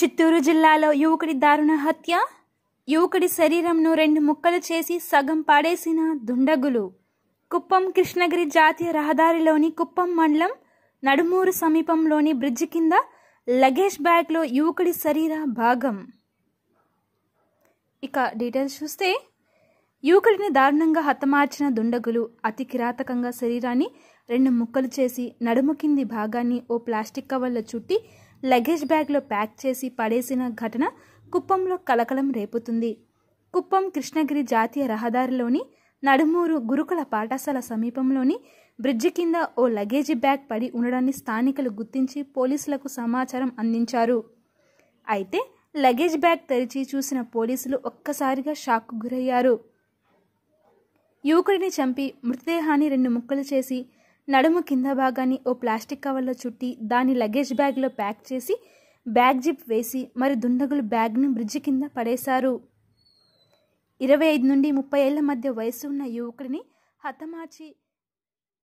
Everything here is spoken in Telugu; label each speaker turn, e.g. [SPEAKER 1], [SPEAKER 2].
[SPEAKER 1] చిత్తూరు జిల్లాలో యువకుడి దారుణ హత్య యువకుడి శరీరంను రెండు ముక్కలు చేసి సగం పాడేసిన దుండగులు కుప్పం కృష్ణగిరి జాతీయ రహదారిలోని కుప్పం మండలం నడుమూరు సమీపంలోని బ్రిడ్జి కింద లగేజ్ బ్యాగ్లో యువకుడి శరీర భాగం ఇక డీటెయిల్స్ చూస్తే యువకుడిని దారుణంగా హతమార్చిన దుండగులు అతి కిరాతకంగా శరీరాన్ని రెండు ముక్కలు చేసి నడుము కింది భాగాన్ని ఓ ప్లాస్టిక్ కవర్లో చుట్టి లగేజ్ బ్యాగ్లో ప్యాక్ చేసి పడేసిన ఘటన కుప్పంలో కలకలం రేపుతుంది కుప్పం కృష్ణగిరి జాతీయ రహదారిలోని నడుమూరు గురుకుల పాఠశాల సమీపంలోని బ్రిడ్జి కింద ఓ లగేజీ బ్యాగ్ పడి ఉండడాన్ని స్థానికులు గుర్తించి పోలీసులకు సమాచారం అందించారు అయితే లగేజ్ బ్యాగ్ తెరిచి చూసిన పోలీసులు ఒక్కసారిగా షాక్కు గురయ్యారు యువకుడిని చంపి మృతదేహాన్ని రెండు ముక్కలు చేసి నడుము కింద భాగాన్ని ఓ ప్లాస్టిక్ కవర్లో చుట్టి దాని లగేజ్ బ్యాగ్లో ప్యాక్ చేసి బ్యాగ్ జిప్ వేసి మరి దుండగులు బ్యాగ్ను బ్రిడ్జి కింద పడేశారు ఇరవై ఐదు నుండి ముప్పై ఏళ్ల మధ్య వయసు ఉన్న యువకుడిని
[SPEAKER 2] హతమార్చి